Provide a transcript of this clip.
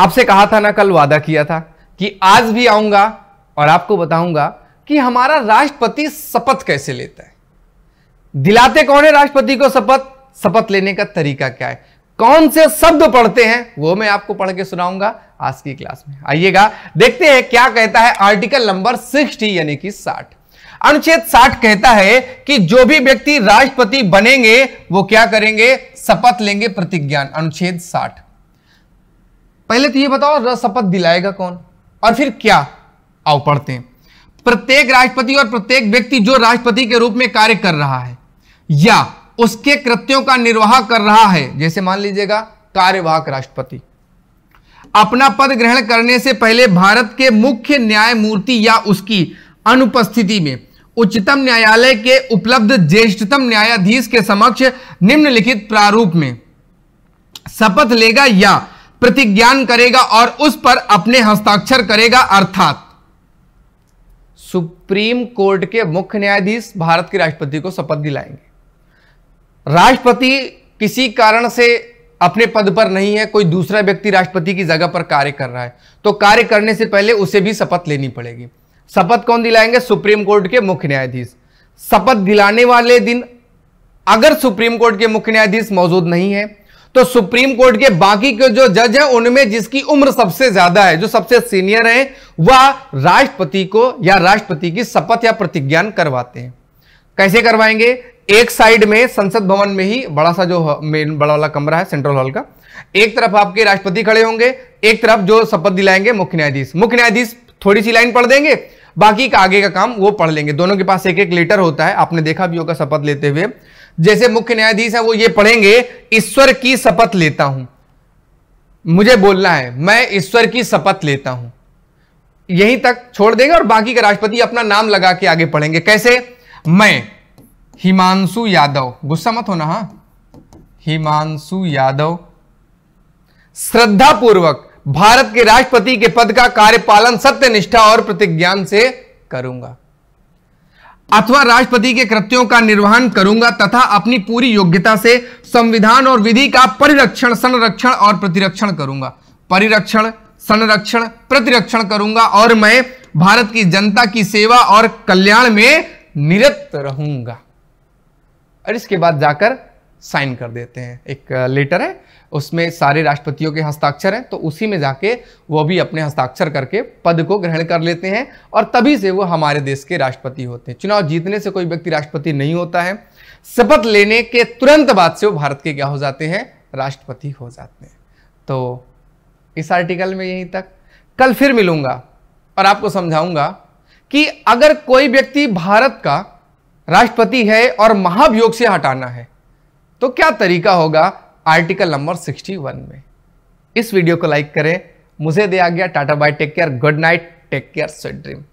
आपसे कहा था ना कल वादा किया था कि आज भी आऊंगा और आपको बताऊंगा कि हमारा राष्ट्रपति शपथ कैसे लेता है दिलाते कौन है राष्ट्रपति को शपथ शपथ लेने का तरीका क्या है कौन से शब्द पढ़ते हैं वो मैं आपको पढ़ के सुनाऊंगा आज की क्लास में आइएगा देखते हैं क्या कहता है आर्टिकल नंबर सिक्सटी यानी कि साठ अनुच्छेद साठ कहता है कि जो भी व्यक्ति राष्ट्रपति बनेंगे वो क्या करेंगे शपथ लेंगे प्रतिज्ञान अनुच्छेद साठ पहले तो ये बताओ शपथ दिलाएगा कौन और फिर क्या आओ पढ़ते हैं प्रत्येक राष्ट्रपति और प्रत्येक व्यक्ति जो राष्ट्रपति के रूप में कार्य कर रहा है या उसके कृत्यों का निर्वाह कर रहा है जैसे मान लीजिएगा कार्यवाहक राष्ट्रपति अपना पद ग्रहण करने से पहले भारत के मुख्य न्यायमूर्ति या उसकी अनुपस्थिति में उच्चतम न्यायालय के उपलब्ध ज्येष्ठतम न्यायाधीश के समक्ष निम्नलिखित प्रारूप में शपथ लेगा या प्रतिज्ञान करेगा और उस पर अपने हस्ताक्षर करेगा अर्थात सुप्रीम कोर्ट के मुख्य न्यायाधीश भारत के राष्ट्रपति को शपथ दिलाएंगे राष्ट्रपति किसी कारण से अपने पद पर नहीं है कोई दूसरा व्यक्ति राष्ट्रपति की जगह पर कार्य कर रहा है तो कार्य करने से पहले उसे भी शपथ लेनी पड़ेगी शपथ कौन दिलाएंगे सुप्रीम कोर्ट के मुख्य न्यायाधीश शपथ दिलाने वाले दिन अगर सुप्रीम कोर्ट के मुख्य न्यायाधीश मौजूद नहीं है तो सुप्रीम कोर्ट के बाकी के जो जज हैं उनमें जिसकी उम्र सबसे ज्यादा है जो सबसे सीनियर है वह राष्ट्रपति को या राष्ट्रपति की शपथ या प्रतिज्ञान करवाते हैं कैसे करवाएंगे एक साइड में संसद भवन में ही बड़ा सा जो मेन बड़ा वाला कमरा है सेंट्रल हॉल का एक तरफ आपके राष्ट्रपति खड़े होंगे एक तरफ जो शपथ दिलाएंगे मुख्य न्यायाधीश मुख्य न्यायाधीश थोड़ी सी लाइन पढ़ देंगे बाकी का आगे का काम वो पढ़ लेंगे दोनों के पास एक एक लेटर होता है आपने देखा भी होगा शपथ लेते हुए जैसे मुख्य न्यायाधीश है वो ये पढ़ेंगे ईश्वर की शपथ लेता हूं मुझे बोलना है मैं ईश्वर की शपथ लेता हूं यहीं तक छोड़ देंगे और बाकी का राष्ट्रपति अपना नाम लगा के आगे पढ़ेंगे कैसे मैं हिमांशु यादव गुस्सा मत होना हा हिमांशु यादव श्रद्धापूर्वक भारत के राष्ट्रपति के पद का कार्यपालन सत्य निष्ठा और प्रतिज्ञान से करूंगा अथवा राष्ट्रपति के कृत्यों का निर्वहन करूंगा तथा अपनी पूरी योग्यता से संविधान और विधि का परिरक्षण संरक्षण और प्रतिरक्षण करूंगा परिरक्षण संरक्षण प्रतिरक्षण करूंगा और मैं भारत की जनता की सेवा और कल्याण में निरत रहूंगा और इसके बाद जाकर साइन कर देते हैं एक लेटर है उसमें सारे राष्ट्रपतियों के हस्ताक्षर हैं तो उसी में जाके वो भी अपने हस्ताक्षर करके पद को ग्रहण कर लेते हैं और तभी से वो हमारे देश के राष्ट्रपति होते हैं चुनाव जीतने से कोई व्यक्ति राष्ट्रपति नहीं होता है शपथ लेने के तुरंत बाद से वो भारत के क्या हो जाते हैं राष्ट्रपति हो जाते हैं तो इस आर्टिकल में यहीं तक कल फिर मिलूंगा और आपको समझाऊंगा कि अगर कोई व्यक्ति भारत का राष्ट्रपति है और महाभियोग से हटाना है तो क्या तरीका होगा आर्टिकल नंबर 61 में इस वीडियो को लाइक करें मुझे दिया गया tata bye take care good night take care sweet dream